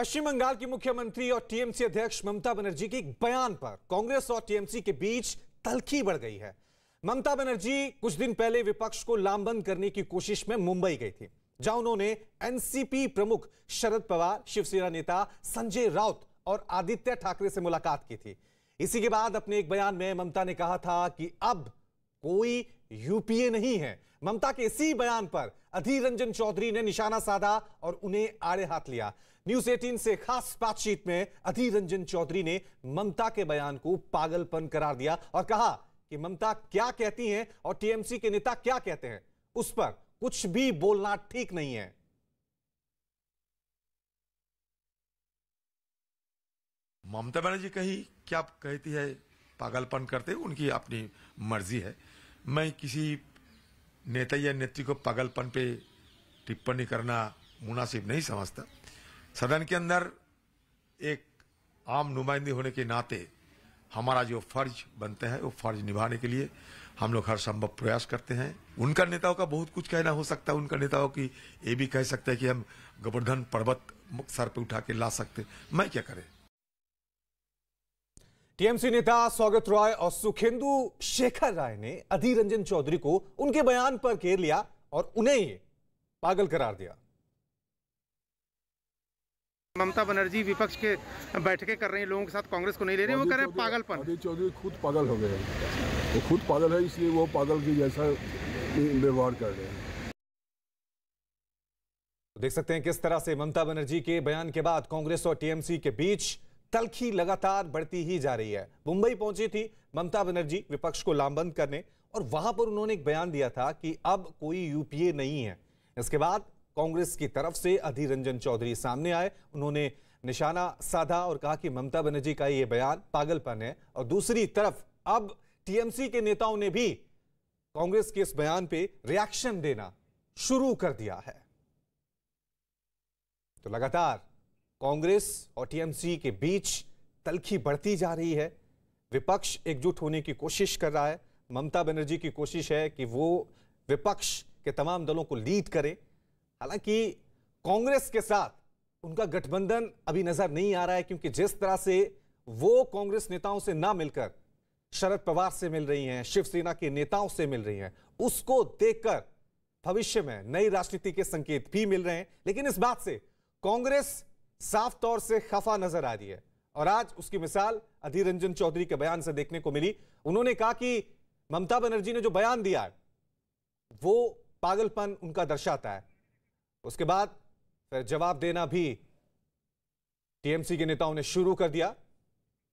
पश्चिम बंगाल की मुख्यमंत्री और टीएमसी अध्यक्ष ममता बनर्जी के बयान पर कांग्रेस और टीएमसी के बीच तलखी बढ़ गई है ममता बनर्जी कुछ दिन पहले विपक्ष को लामबंद करने की कोशिश में मुंबई गई थी जहां उन्होंने एनसीपी प्रमुख शरद पवार शिवसेना नेता संजय राउत और आदित्य ठाकरे से मुलाकात की थी इसी के बाद अपने एक बयान में ममता ने कहा था कि अब कोई यूपीए नहीं है ममता के इसी बयान पर अधीर रंजन चौधरी ने निशाना साधा और उन्हें आड़े हाथ लिया न्यूज 18 से खास बातचीत में अधीर रंजन चौधरी ने ममता के बयान को पागलपन करार दिया और कहा कि ममता क्या कहती हैं और टीएमसी के नेता क्या कहते हैं उस पर कुछ भी बोलना ठीक नहीं है ममता बनर्जी कही क्या कहती है पागलपन करते उनकी अपनी मर्जी है मैं किसी नेता या नेत्री को पागलपन पे टिप्पणी करना मुनासिब नहीं समझता सदन के अंदर एक आम नुमाइंदे होने के नाते हमारा जो फर्ज बनते हैं वो फर्ज निभाने के लिए हम लोग हर संभव प्रयास करते हैं उनका नेताओं का बहुत कुछ कहना हो सकता है उनका नेताओं की ये भी कह सकता है कि हम गोवर्धन पर्वत सर पे उठा के ला सकते मैं क्या करें टीएमसी नेता स्वागत रॉय और सुखेंदु शेखर राय ने अधीर रंजन चौधरी को उनके बयान पर घेर लिया और उन्हें ही पागल करार दिया ममता बनर्जी विपक्ष के बैठकें कर रहे हैं लोगों के साथ कांग्रेस को नहीं ले रहे वो कह रहे हैं पर अधीर चौधरी खुद पागल हो गए वो खुद पागल है इसलिए वो पागल की जैसा व्यवहार कर रहे हैं देख सकते हैं किस तरह से ममता बनर्जी के बयान के बाद कांग्रेस और टीएमसी के बीच तलखी लगातार बढ़ती ही जा रही है मुंबई पहुंची थी ममता बनर्जी विपक्ष को लामबंद करने और वहां पर उन्होंने एक बयान दिया था कि अब कोई यूपीए नहीं है इसके बाद कांग्रेस की तरफ से अधीर रंजन चौधरी सामने आए उन्होंने निशाना साधा और कहा कि ममता बनर्जी का यह बयान पागलपन है और दूसरी तरफ अब टीएमसी के नेताओं ने भी कांग्रेस के इस बयान पे रिएक्शन देना शुरू कर दिया है तो लगातार कांग्रेस और टीएमसी के बीच तलखी बढ़ती जा रही है विपक्ष एकजुट होने की कोशिश कर रहा है ममता बनर्जी की कोशिश है कि वो विपक्ष के तमाम दलों को लीड करे हालांकि कांग्रेस के साथ उनका गठबंधन अभी नजर नहीं आ रहा है क्योंकि जिस तरह से वो कांग्रेस नेताओं से ना मिलकर शरद पवार से मिल रही हैं शिवसेना के नेताओं से मिल रही हैं उसको देखकर भविष्य में नई राजनीति के संकेत भी मिल रहे हैं लेकिन इस बात से कांग्रेस साफ तौर से खफा नजर आ रही है और आज उसकी मिसाल अधीर रंजन चौधरी के बयान से देखने को मिली उन्होंने कहा कि ममता बनर्जी ने जो बयान दिया है वो पागलपन उनका दर्शाता है उसके बाद फिर जवाब देना भी टीएमसी के नेताओं ने शुरू कर दिया